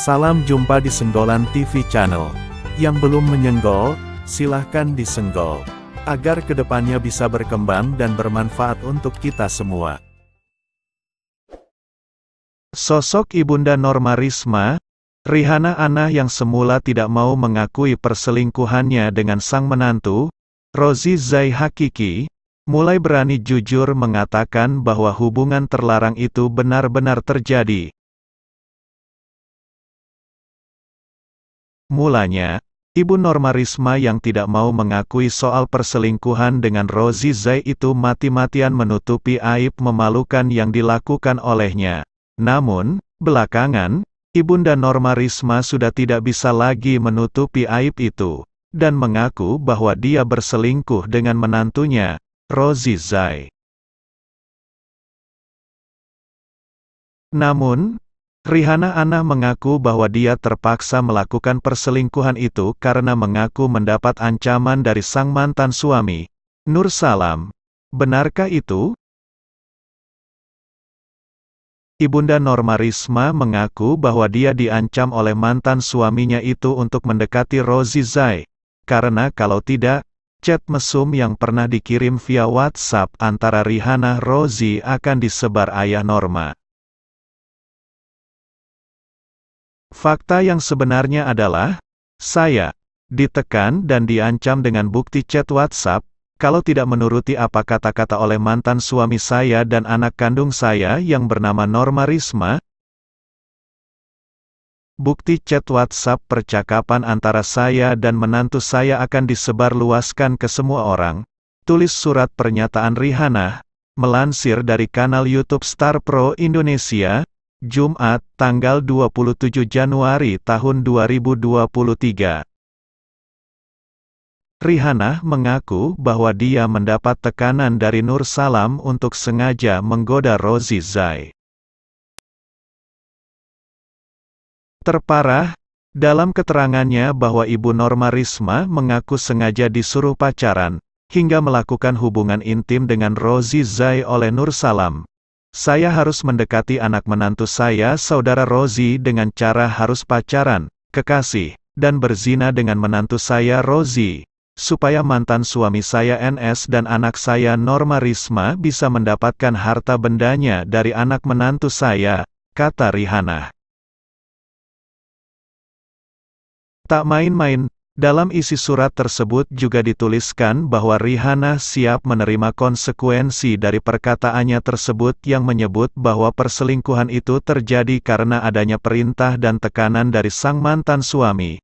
Salam jumpa di Senggolan TV Channel. Yang belum menyenggol, silahkan disenggol. Agar kedepannya bisa berkembang dan bermanfaat untuk kita semua. Sosok Ibunda Norma Risma, Rihana Ana yang semula tidak mau mengakui perselingkuhannya dengan sang menantu, Rozi Zai Hakiki, mulai berani jujur mengatakan bahwa hubungan terlarang itu benar-benar terjadi. Mulanya, Ibu Norma Risma yang tidak mau mengakui soal perselingkuhan dengan Rozi Zai itu mati-matian menutupi aib memalukan yang dilakukan olehnya. Namun, belakangan, Ibunda Norma Risma sudah tidak bisa lagi menutupi aib itu, dan mengaku bahwa dia berselingkuh dengan menantunya, Rozi Zai. Namun, Rihana Anna mengaku bahwa dia terpaksa melakukan perselingkuhan itu karena mengaku mendapat ancaman dari sang mantan suami, Nur Salam. Benarkah itu? Ibunda Norma Risma mengaku bahwa dia diancam oleh mantan suaminya itu untuk mendekati Rozi Zai, karena kalau tidak, chat mesum yang pernah dikirim via WhatsApp antara Rihanna Rozi akan disebar ayah Norma. Fakta yang sebenarnya adalah, saya ditekan dan diancam dengan bukti chat WhatsApp, kalau tidak menuruti apa kata-kata oleh mantan suami saya dan anak kandung saya yang bernama Norma Risma. Bukti chat WhatsApp percakapan antara saya dan menantu saya akan disebarluaskan ke semua orang. Tulis surat pernyataan Rihanna, melansir dari kanal YouTube Star Pro Indonesia, Jumat, tanggal 27 Januari tahun 2023. Rihanna mengaku bahwa dia mendapat tekanan dari Nur Salam untuk sengaja menggoda Rosie Zai. Terparah, dalam keterangannya bahwa Ibu Norma Risma mengaku sengaja disuruh pacaran, hingga melakukan hubungan intim dengan Rosie Zai oleh Nur Salam, saya harus mendekati anak menantu saya saudara Rosie dengan cara harus pacaran, kekasih, dan berzina dengan menantu saya Rosie, supaya mantan suami saya NS dan anak saya Norma Risma bisa mendapatkan harta bendanya dari anak menantu saya, kata Rihanna. Tak main-main, dalam isi surat tersebut juga dituliskan bahwa Rihanna siap menerima konsekuensi dari perkataannya tersebut yang menyebut bahwa perselingkuhan itu terjadi karena adanya perintah dan tekanan dari sang mantan suami.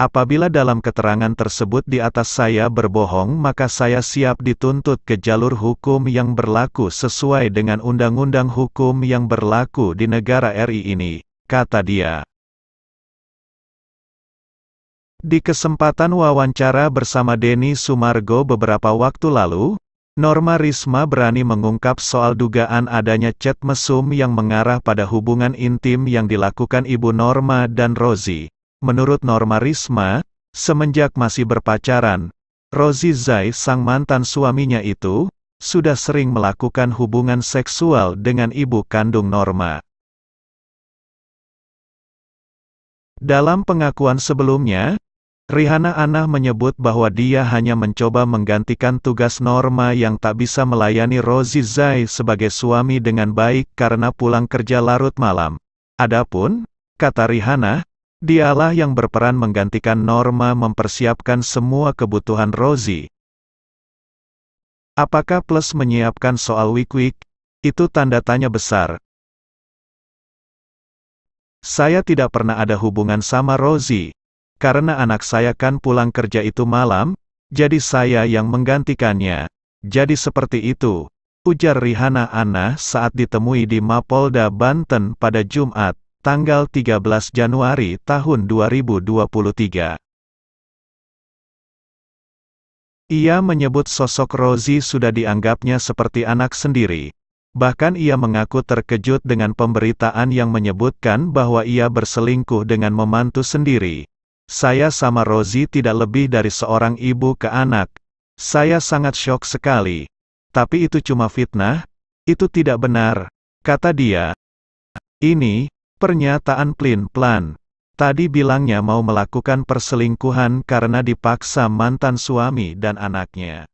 Apabila dalam keterangan tersebut di atas saya berbohong maka saya siap dituntut ke jalur hukum yang berlaku sesuai dengan undang-undang hukum yang berlaku di negara RI ini, kata dia. Di kesempatan wawancara bersama Denny Sumargo beberapa waktu lalu, Norma Risma berani mengungkap soal dugaan adanya chat mesum yang mengarah pada hubungan intim yang dilakukan Ibu Norma dan Rozi. Menurut Norma Risma, semenjak masih berpacaran, Rozi Zai sang mantan suaminya itu, sudah sering melakukan hubungan seksual dengan ibu kandung Norma. Dalam pengakuan sebelumnya, Rihana Ana menyebut bahwa dia hanya mencoba menggantikan tugas Norma yang tak bisa melayani Rosie Zai sebagai suami dengan baik karena pulang kerja larut malam. Adapun, kata Rihana, dialah yang berperan menggantikan Norma mempersiapkan semua kebutuhan Rosie. Apakah Plus menyiapkan soal week-week? Itu tanda tanya besar. Saya tidak pernah ada hubungan sama Rosie karena anak saya kan pulang kerja itu malam, jadi saya yang menggantikannya. Jadi seperti itu, ujar Rihanna Anna saat ditemui di Mapolda Banten pada Jumat, tanggal 13 Januari tahun 2023. Ia menyebut sosok Rozi sudah dianggapnya seperti anak sendiri. Bahkan ia mengaku terkejut dengan pemberitaan yang menyebutkan bahwa ia berselingkuh dengan memantu sendiri. Saya sama Rosie tidak lebih dari seorang ibu ke anak. Saya sangat shock sekali. Tapi itu cuma fitnah, itu tidak benar, kata dia. Ini, pernyataan plin-plan. Tadi bilangnya mau melakukan perselingkuhan karena dipaksa mantan suami dan anaknya.